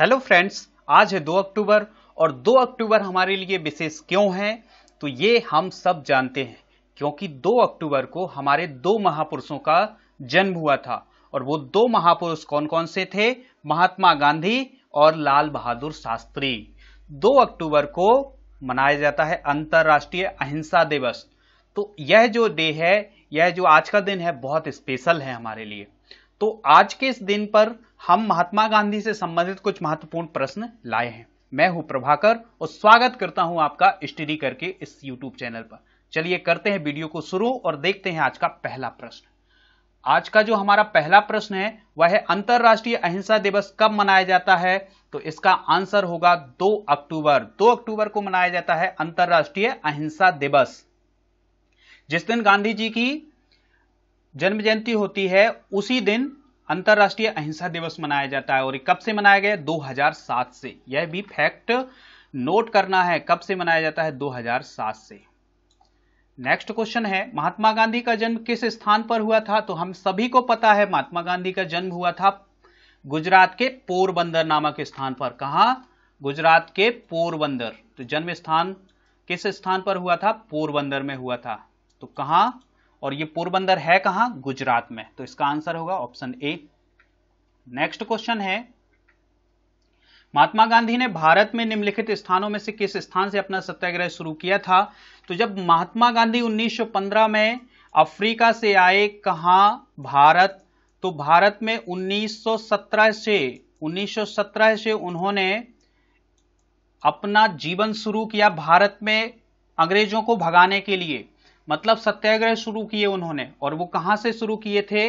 hello friends आज है 2 अक्टूबर और 2 अक्टूबर हमारे लिए विशेष क्यों है तो ये हम सब जानते हैं क्योंकि 2 अक्टूबर को हमारे दो महापुरुषों का जन्म हुआ था और वो दो महापुरुष कौन कौन से थे महात्मा गांधी और लाल बहादुर शास्त्री 2 अक्टूबर को मनाया जाता है अंतर्राष्ट्रीय अहिंसा दिवस तो यह जो डे है यह जो आज का दिन है बहुत स्पेशल है हमारे लिए तो आज के इस दिन पर हम महात्मा गांधी से संबंधित कुछ महत्वपूर्ण प्रश्न लाए हैं मैं हूं प्रभाकर और स्वागत करता हूं आपका स्टडी करके इस यूट्यूब चैनल पर चलिए करते हैं वीडियो को शुरू और देखते हैं आज का पहला प्रश्न आज का जो हमारा पहला प्रश्न है वह है अंतर्राष्ट्रीय अहिंसा दिवस कब मनाया जाता है तो इसका आंसर होगा 2 अक्टूबर 2 अक्टूबर को मनाया जाता है अंतर्राष्ट्रीय अहिंसा दिवस जिस दिन गांधी जी की जन्म जयंती होती है उसी दिन अंतर्राष्ट्रीय अहिंसा दिवस मनाया जाता है और कब से मनाया गया 2007 से यह भी फैक्ट नोट करना है कब से मनाया जाता है 2007 से नेक्स्ट क्वेश्चन है महात्मा गांधी का जन्म किस स्थान पर हुआ था तो हम सभी को पता है महात्मा गांधी का जन्म हुआ था गुजरात के पोरबंदर नामक स्थान पर कहा गुजरात के पोरबंदर तो जन्म स्थान किस स्थान पर हुआ था पोरबंदर में हुआ था तो कहा और ये पोरबंदर है कहां गुजरात में तो इसका आंसर होगा ऑप्शन ए नेक्स्ट क्वेश्चन है महात्मा गांधी ने भारत में निम्नलिखित स्थानों में से किस स्थान से अपना सत्याग्रह शुरू किया था तो जब महात्मा गांधी 1915 में अफ्रीका से आए कहां भारत तो भारत में 1917 से 1917 से उन्होंने अपना जीवन शुरू किया भारत में अंग्रेजों को भगाने के लिए मतलब सत्याग्रह शुरू किए उन्होंने और वो कहां से शुरू किए थे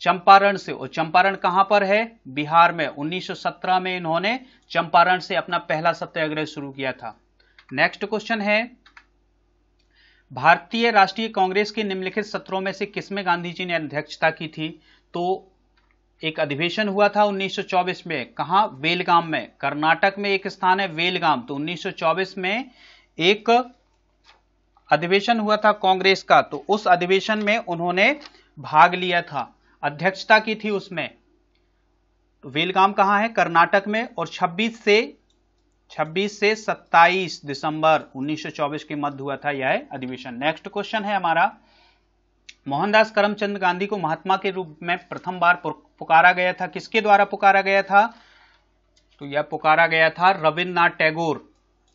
चंपारण से और चंपारण कहां पर है बिहार में 1917 में इन्होंने चंपारण से अपना पहला सत्याग्रह शुरू किया था नेक्स्ट क्वेश्चन है भारतीय राष्ट्रीय कांग्रेस के निम्नलिखित सत्रों में से किसमें गांधी जी ने अध्यक्षता की थी तो एक अधिवेशन हुआ था 1924 में कहा वेलगाम में कर्नाटक में एक स्थान है वेलगाम तो 1924 में एक अधिवेशन हुआ था कांग्रेस का तो उस अधिवेशन में उन्होंने भाग लिया था अध्यक्षता की थी उसमें तो वेलगाम कहाँ है कर्नाटक में और 26 से 26 से 27 दिसंबर 1924 के मध्य हुआ था यह अधिवेशन नेक्स्ट क्वेश्चन है हमारा मोहनदास करमचंद गांधी को महात्मा के रूप में प्रथम बार पुकारा गया था किसके द्वारा पुकारा गया था तो यह पुकारा गया था रविन्द्रनाथ टैगोर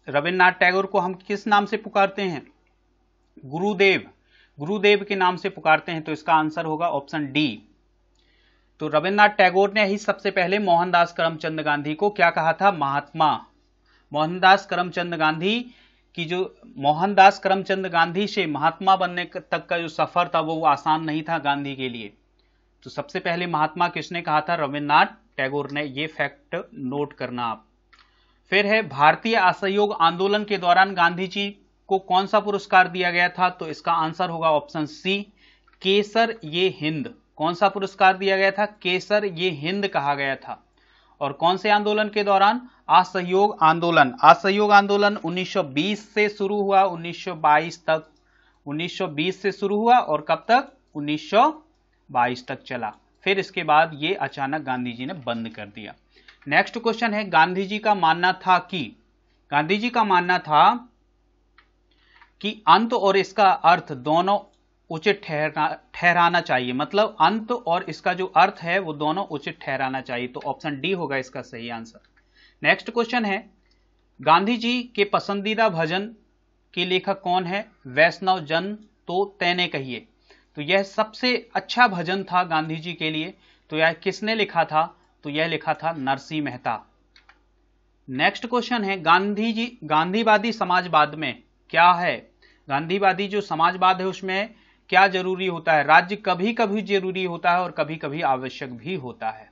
रविन्द्रनाथ टैगोर को हम किस नाम से पुकारते हैं गुरुदेव गुरुदेव के नाम से पुकारते हैं तो इसका आंसर होगा ऑप्शन डी तो रविन्द्रनाथ टैगोर ने ही सबसे पहले मोहनदास करमचंद गांधी को क्या कहा था महात्मा मोहनदास करमचंद गांधी की जो मोहनदास करमचंद गांधी से महात्मा बनने तक का जो सफर था वो आसान नहीं था गांधी के लिए तो सबसे पहले महात्मा किसने कहा था रविन्द्रनाथ टैगोर ने ये फैक्ट नोट करना आप फिर है भारतीय असहयोग आंदोलन के दौरान गांधी जी को कौन सा पुरस्कार दिया गया था तो इसका आंसर होगा ऑप्शन सी केसर ये हिंद कौन सा पुरस्कार दिया गया था केसर ये हिंद कहा गया था और कौन से आंदोलन के दौरान असहयोग आंदोलन असहयोग आंदोलन 1920 से शुरू हुआ 1922 तक 1920 से शुरू हुआ और कब तक 1922 तक चला फिर इसके बाद ये अचानक गांधी जी ने बंद कर दिया नेक्स्ट क्वेश्चन है गांधी जी का मानना था कि गांधी जी का मानना था कि अंत और इसका अर्थ दोनों उचित ठहरा ठहराना चाहिए मतलब अंत और इसका जो अर्थ है वो दोनों उचित ठहराना चाहिए तो ऑप्शन डी होगा इसका सही आंसर नेक्स्ट क्वेश्चन है गांधी जी के पसंदीदा भजन के लेखक कौन है वैष्णव जन तो तैने कहिए तो यह सबसे अच्छा भजन था गांधी जी के लिए तो यह किसने लिखा था तो यह लिखा था नरसिंह मेहता नेक्स्ट क्वेश्चन है गांधी जी गांधीवादी समाजवाद में क्या है गांधीवादी जो समाजवाद है उसमें क्या जरूरी होता है राज्य कभी कभी जरूरी होता है और कभी कभी आवश्यक भी होता है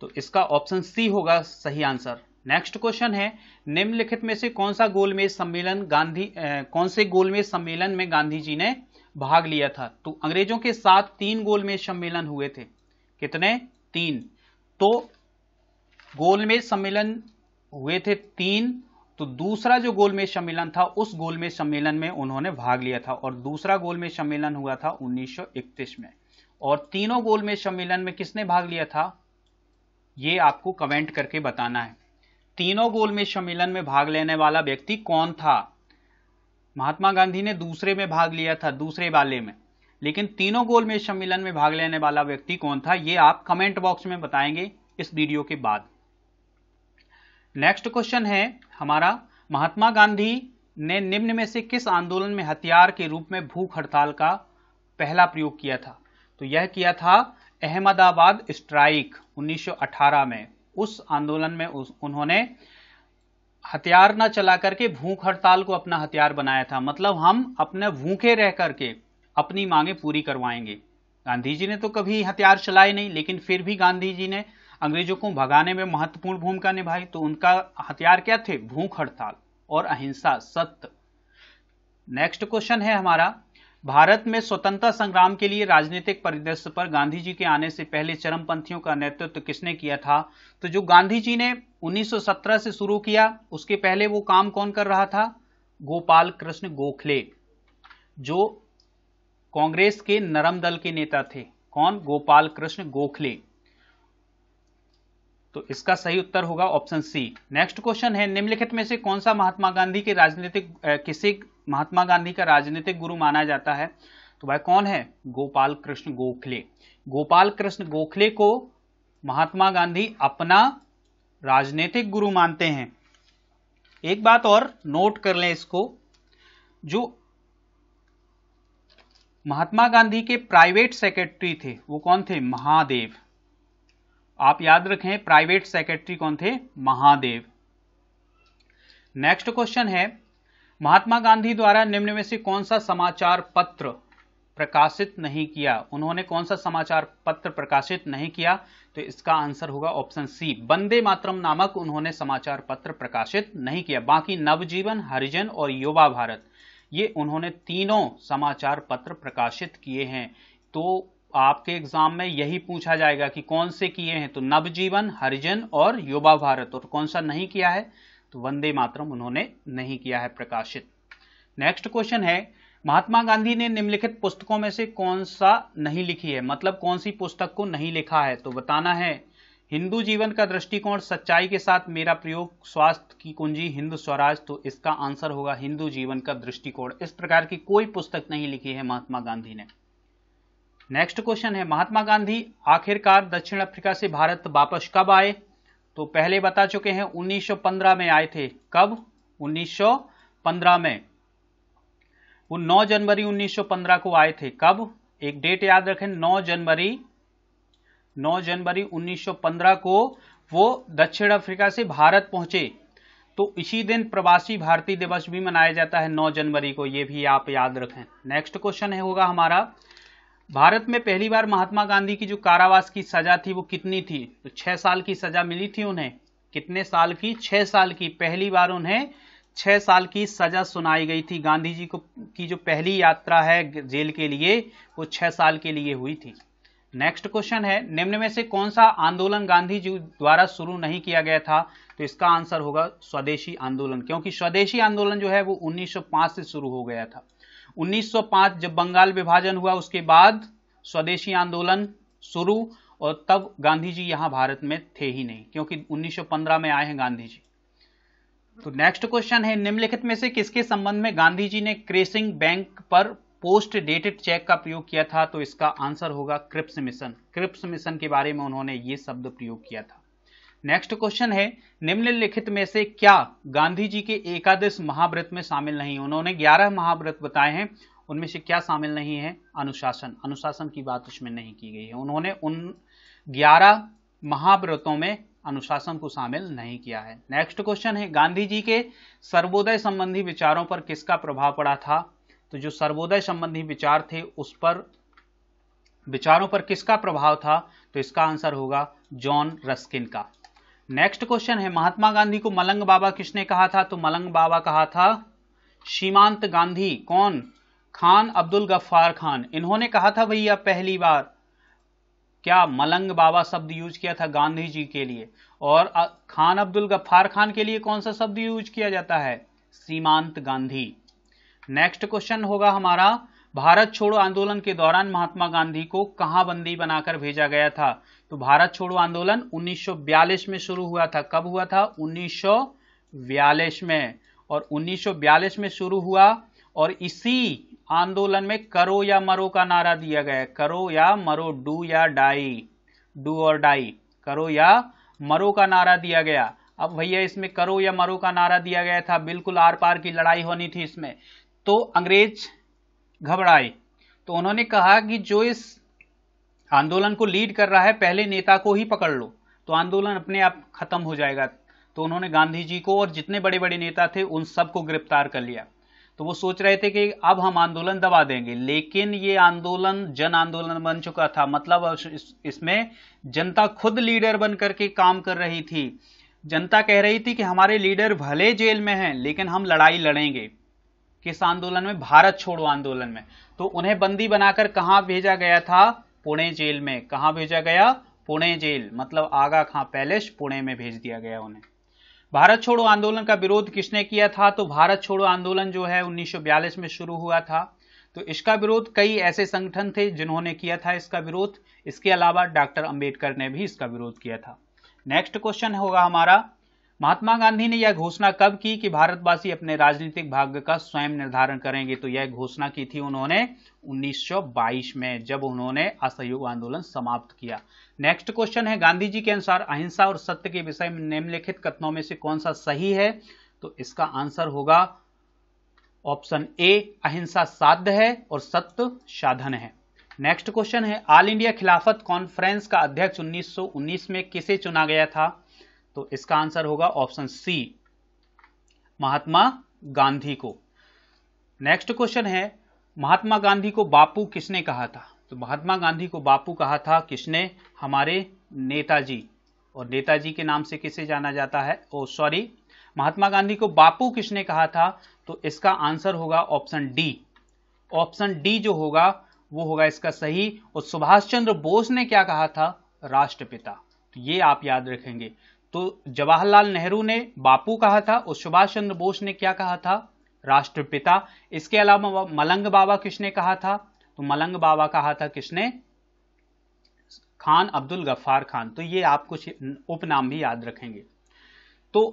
तो इसका ऑप्शन सी होगा सही आंसर नेक्स्ट क्वेश्चन है निम्नलिखित में से कौन सा गोलमेज सम्मेलन गांधी कौन से गोलमेज सम्मेलन में गांधी जी ने भाग लिया था तो अंग्रेजों के साथ तीन गोलमेज सम्मेलन हुए थे कितने तीन तो गोलमेज सम्मेलन हुए थे तीन तो दूसरा जो गोलमेज सम्मेलन था उस गोलमेज सम्मेलन में उन्होंने भाग लिया था और दूसरा गोलमेज सम्मेलन हुआ था 1931 में और तीनों गोलमेज सम्मेलन में किसने भाग लिया था ये आपको कमेंट करके बताना है तीनों गोलमेज सम्मेलन में भाग लेने वाला व्यक्ति कौन था महात्मा गांधी ने दूसरे में भाग लिया था दूसरे वाले में लेकिन तीनों गोलमेज सम्मेलन में भाग लेने वाला व्यक्ति कौन था ये आप कमेंट बॉक्स में बताएंगे इस वीडियो के बाद नेक्स्ट क्वेश्चन है हमारा महात्मा गांधी ने निम्न में से किस आंदोलन में हथियार के रूप में भूख हड़ताल का पहला प्रयोग किया था तो यह किया था अहमदाबाद स्ट्राइक 1918 में उस आंदोलन में उस, उन्होंने हथियार न चला करके भूख हड़ताल को अपना हथियार बनाया था मतलब हम अपने भूखे रह करके अपनी मांगे पूरी करवाएंगे गांधी जी ने तो कभी हथियार चलाए नहीं लेकिन फिर भी गांधी जी ने अंग्रेजों को भगाने में महत्वपूर्ण भूमिका निभाई तो उनका हथियार क्या थे भूख हड़ताल और अहिंसा सत्य नेक्स्ट क्वेश्चन है हमारा भारत में स्वतंत्रता संग्राम के लिए राजनीतिक परिदृश्य पर गांधी जी के आने से पहले चरमपंथियों का नेतृत्व तो किसने किया था तो जो गांधी जी ने 1917 से शुरू किया उसके पहले वो काम कौन कर रहा था गोपाल कृष्ण गोखले जो कांग्रेस के नरम दल के नेता थे कौन गोपाल कृष्ण गोखले तो इसका सही उत्तर होगा ऑप्शन सी नेक्स्ट क्वेश्चन है निम्नलिखित में से कौन सा महात्मा गांधी के राजनीतिक किसी महात्मा गांधी का राजनीतिक गुरु माना जाता है तो भाई कौन है गोपाल कृष्ण गोखले गोपाल कृष्ण गोखले को महात्मा गांधी अपना राजनीतिक गुरु मानते हैं एक बात और नोट कर लें इसको जो महात्मा गांधी के प्राइवेट सेक्रेटरी थे वो कौन थे महादेव आप याद रखें प्राइवेट सेक्रेटरी कौन थे महादेव नेक्स्ट क्वेश्चन है महात्मा गांधी द्वारा निम्न में से कौन सा समाचार पत्र प्रकाशित नहीं किया उन्होंने कौन सा समाचार पत्र प्रकाशित नहीं किया तो इसका आंसर होगा ऑप्शन सी बंदे मातरम नामक उन्होंने समाचार पत्र प्रकाशित नहीं किया बाकी नवजीवन हरिजन और युवा भारत ये उन्होंने तीनों समाचार पत्र प्रकाशित किए हैं तो आपके एग्जाम में यही पूछा जाएगा कि कौन से किए हैं तो नवजीवन हरिजन और युवा भारत और तो कौन सा नहीं किया है तो वंदे मातरम उन्होंने नहीं किया है प्रकाशित नेक्स्ट क्वेश्चन है महात्मा गांधी ने निम्नलिखित पुस्तकों में से कौन सा नहीं लिखी है मतलब कौन सी पुस्तक को नहीं लिखा है तो बताना है हिंदू जीवन का दृष्टिकोण सच्चाई के साथ मेरा प्रयोग स्वास्थ्य की कुंजी हिंदू स्वराज तो इसका आंसर होगा हिंदू जीवन का दृष्टिकोण इस प्रकार की कोई पुस्तक नहीं लिखी है महात्मा गांधी ने नेक्स्ट क्वेश्चन है महात्मा गांधी आखिरकार दक्षिण अफ्रीका से भारत वापस कब आए तो पहले बता चुके हैं 1915 में आए थे कब 1915 में वो 9 जनवरी 1915 को आए थे कब एक डेट याद रखें 9 जनवरी 9 जनवरी 1915 को वो दक्षिण अफ्रीका से भारत पहुंचे तो इसी दिन प्रवासी भारतीय दिवस भी मनाया जाता है 9 जनवरी को ये भी आप याद रखें नेक्स्ट क्वेश्चन है होगा हमारा भारत में पहली बार महात्मा गांधी की जो कारावास की सजा थी वो कितनी थी तो छह साल की सजा मिली थी उन्हें कितने साल की छह साल की पहली बार उन्हें छह साल की सजा सुनाई गई थी गांधी जी को की जो पहली यात्रा है जेल के लिए वो छह साल के लिए हुई थी नेक्स्ट क्वेश्चन है निम्न में से कौन सा आंदोलन गांधी जी द्वारा शुरू नहीं किया गया था तो इसका आंसर होगा स्वदेशी आंदोलन क्योंकि स्वदेशी आंदोलन जो है वो 1905 से शुरू हो गया था 1905 जब बंगाल विभाजन हुआ उसके बाद स्वदेशी आंदोलन शुरू और तब गांधी जी यहां भारत में थे ही नहीं क्योंकि 1915 में आए हैं गांधी जी तो नेक्स्ट क्वेश्चन है निम्नलिखित में से किसके संबंध में गांधी जी ने क्रेसिंग बैंक पर पोस्ट डेटेड चेक का प्रयोग किया था तो इसका आंसर होगा क्रिप्स मिशन क्रिप्स मिशन के बारे में उन्होंने ये शब्द प्रयोग किया था नेक्स्ट क्वेश्चन है निम्नलिखित में से क्या गांधी जी के एकादश महाव्रत में शामिल नहीं उन्होंने ग्यारह महाव्रत बताए हैं उनमें से क्या शामिल नहीं है अनुशासन अनुशासन की बात उसमें नहीं की गई है उन्होंने उन ग्यारह महाव्रतों में अनुशासन को शामिल नहीं किया है नेक्स्ट क्वेश्चन है गांधी जी के सर्वोदय संबंधी विचारों पर किसका प्रभाव पड़ा था तो जो सर्वोदय संबंधी विचार थे उस पर विचारों पर किसका प्रभाव था तो इसका आंसर होगा जॉन रस्किन का नेक्स्ट क्वेश्चन है महात्मा गांधी को मलंग बाबा किसने कहा था तो मलंग बाबा कहा था सीमांत गांधी कौन खान अब्दुल गफ्फार खान इन्होंने कहा था भैया पहली बार क्या मलंग बाबा शब्द यूज किया था गांधी जी के लिए और खान अब्दुल गफ्फार खान के लिए कौन सा शब्द यूज किया जाता है सीमांत गांधी नेक्स्ट क्वेश्चन होगा हमारा भारत छोड़ो आंदोलन के दौरान महात्मा गांधी को कहां बंदी बनाकर भेजा गया था तो भारत छोड़ो आंदोलन 1942 में शुरू हुआ था कब हुआ था 1942 में और 1942 में शुरू हुआ और इसी आंदोलन में करो या मरो का नारा दिया गया करो या मरो डू या डाई डू और डाई करो या मरो का नारा दिया गया अब भैया इसमें करो या मरो का नारा दिया गया था बिल्कुल आर पार की लड़ाई होनी थी इसमें तो अंग्रेज घबराए तो उन्होंने कहा कि जो इस आंदोलन को लीड कर रहा है पहले नेता को ही पकड़ लो तो आंदोलन अपने आप खत्म हो जाएगा तो उन्होंने गांधी जी को और जितने बड़े बड़े नेता थे उन सबको गिरफ्तार कर लिया तो वो सोच रहे थे कि अब हम आंदोलन दबा देंगे लेकिन ये आंदोलन जन आंदोलन बन चुका था मतलब इसमें जनता खुद लीडर बन करके काम कर रही थी जनता कह रही थी कि हमारे लीडर भले जेल में हैं लेकिन हम लड़ाई लड़ेंगे किस आंदोलन में भारत छोड़ो आंदोलन में तो उन्हें बंदी बनाकर कहाँ भेजा गया था पुणे जेल में कहा भेजा गया पुणे जेल मतलब आगा खां पैलेस पुणे में भेज दिया गया उन्हें भारत छोड़ो आंदोलन का विरोध किसने किया था तो भारत छोड़ो आंदोलन जो है 1942 में शुरू हुआ था तो इसका विरोध कई ऐसे संगठन थे जिन्होंने किया था इसका विरोध इसके अलावा डॉक्टर अंबेडकर ने भी इसका विरोध किया था नेक्स्ट क्वेश्चन होगा हमारा महात्मा गांधी ने यह घोषणा कब की कि भारतवासी अपने राजनीतिक भाग्य का स्वयं निर्धारण करेंगे तो यह घोषणा की थी उन्होंने 1922 में जब उन्होंने असहयोग आंदोलन समाप्त किया नेक्स्ट क्वेश्चन है गांधी जी के अनुसार अहिंसा और सत्य के विषय में निम्नलिखित कथनों में से कौन सा सही है तो इसका आंसर होगा ऑप्शन ए अहिंसा साध्य है और सत्य साधन है नेक्स्ट क्वेश्चन है ऑल इंडिया खिलाफत कॉन्फ्रेंस का अध्यक्ष 1919 में किसे चुना गया था तो इसका आंसर होगा ऑप्शन सी महात्मा गांधी को नेक्स्ट क्वेश्चन है महात्मा गांधी को बापू किसने कहा था तो महात्मा गांधी को बापू कहा था किसने हमारे नेताजी और नेताजी के नाम से किसे जाना जाता है ओ सॉरी महात्मा गांधी को बापू किसने कहा था तो इसका आंसर होगा ऑप्शन डी ऑप्शन डी जो होगा वो होगा इसका सही और सुभाष चंद्र बोस ने क्या कहा था राष्ट्रपिता तो ये आप याद रखेंगे तो जवाहरलाल नेहरू ने बापू कहा था और सुभाष चंद्र बोस ने क्या कहा था राष्ट्रपिता इसके अलावा मलंग बाबा किसने कहा था तो मलंग बाबा कहा था किसने खान अब्दुल गफ्फार खान तो ये आप कुछ उपनाम भी याद रखेंगे तो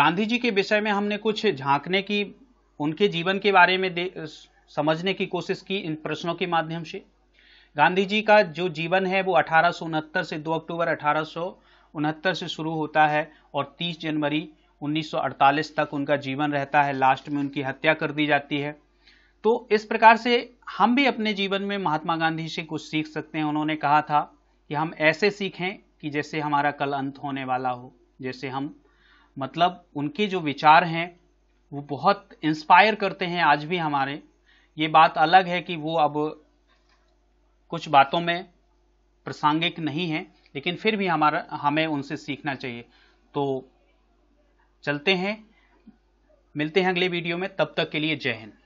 गांधी जी के विषय में हमने कुछ झांकने की उनके जीवन के बारे में समझने की कोशिश की इन प्रश्नों के माध्यम से गांधी जी का जो जीवन है वो अठारह से 2 अक्टूबर अठारह उनहत्तर से शुरू होता है और 30 जनवरी 1948 तक उनका जीवन रहता है लास्ट में उनकी हत्या कर दी जाती है तो इस प्रकार से हम भी अपने जीवन में महात्मा गांधी से कुछ सीख सकते हैं उन्होंने कहा था कि हम ऐसे सीखें कि जैसे हमारा कल अंत होने वाला हो जैसे हम मतलब उनके जो विचार हैं वो बहुत इंस्पायर करते हैं आज भी हमारे ये बात अलग है कि वो अब कुछ बातों में प्रासंगिक नहीं है लेकिन फिर भी हमारा हमें उनसे सीखना चाहिए तो चलते हैं मिलते हैं अगले वीडियो में तब तक के लिए जय हिंद